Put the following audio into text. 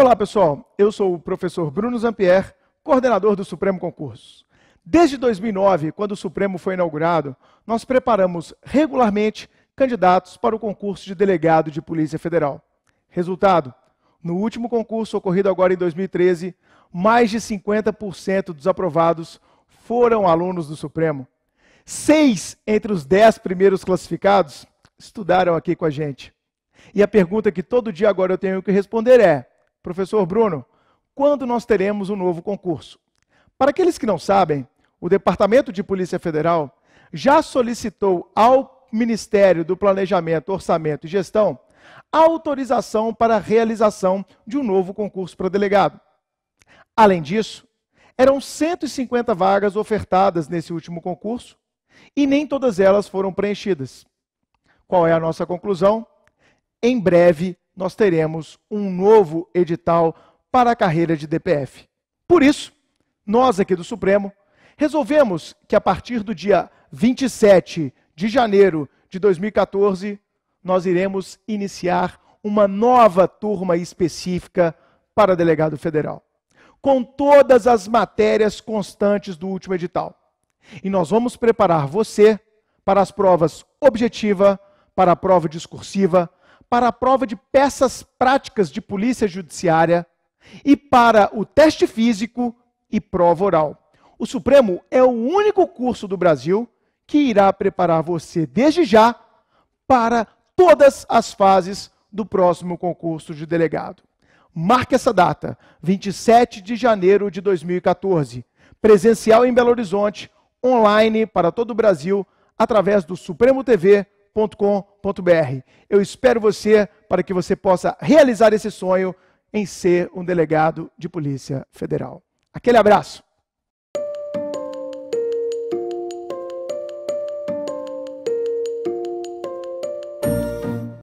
Olá, pessoal. Eu sou o professor Bruno Zampier, coordenador do Supremo Concurso. Desde 2009, quando o Supremo foi inaugurado, nós preparamos regularmente candidatos para o concurso de delegado de Polícia Federal. Resultado: no último concurso, ocorrido agora em 2013, mais de 50% dos aprovados foram alunos do Supremo. Seis entre os dez primeiros classificados estudaram aqui com a gente. E a pergunta que todo dia agora eu tenho que responder é: Professor Bruno, quando nós teremos um novo concurso? Para aqueles que não sabem, o Departamento de Polícia Federal já solicitou ao Ministério do Planejamento, Orçamento e Gestão autorização para a realização de um novo concurso para delegado. Além disso, eram 150 vagas ofertadas nesse último concurso e nem todas elas foram preenchidas. Qual é a nossa conclusão? Em breve nós teremos um novo edital para a carreira de DPF. Por isso, nós aqui do Supremo resolvemos que a partir do dia 27 de janeiro de 2014, nós iremos iniciar uma nova turma específica para delegado federal, com todas as matérias constantes do último edital. E nós vamos preparar você para as provas objetiva, para a prova discursiva, para a prova de peças práticas de polícia judiciária e para o teste físico e prova oral. O Supremo é o único curso do Brasil que irá preparar você desde já para todas as fases do próximo concurso de delegado. Marque essa data, 27 de janeiro de 2014, presencial em Belo Horizonte, online para todo o Brasil, através do Supremo TV www.delegado.com.br. Eu espero você para que você possa realizar esse sonho em ser um delegado de Polícia Federal. Aquele abraço.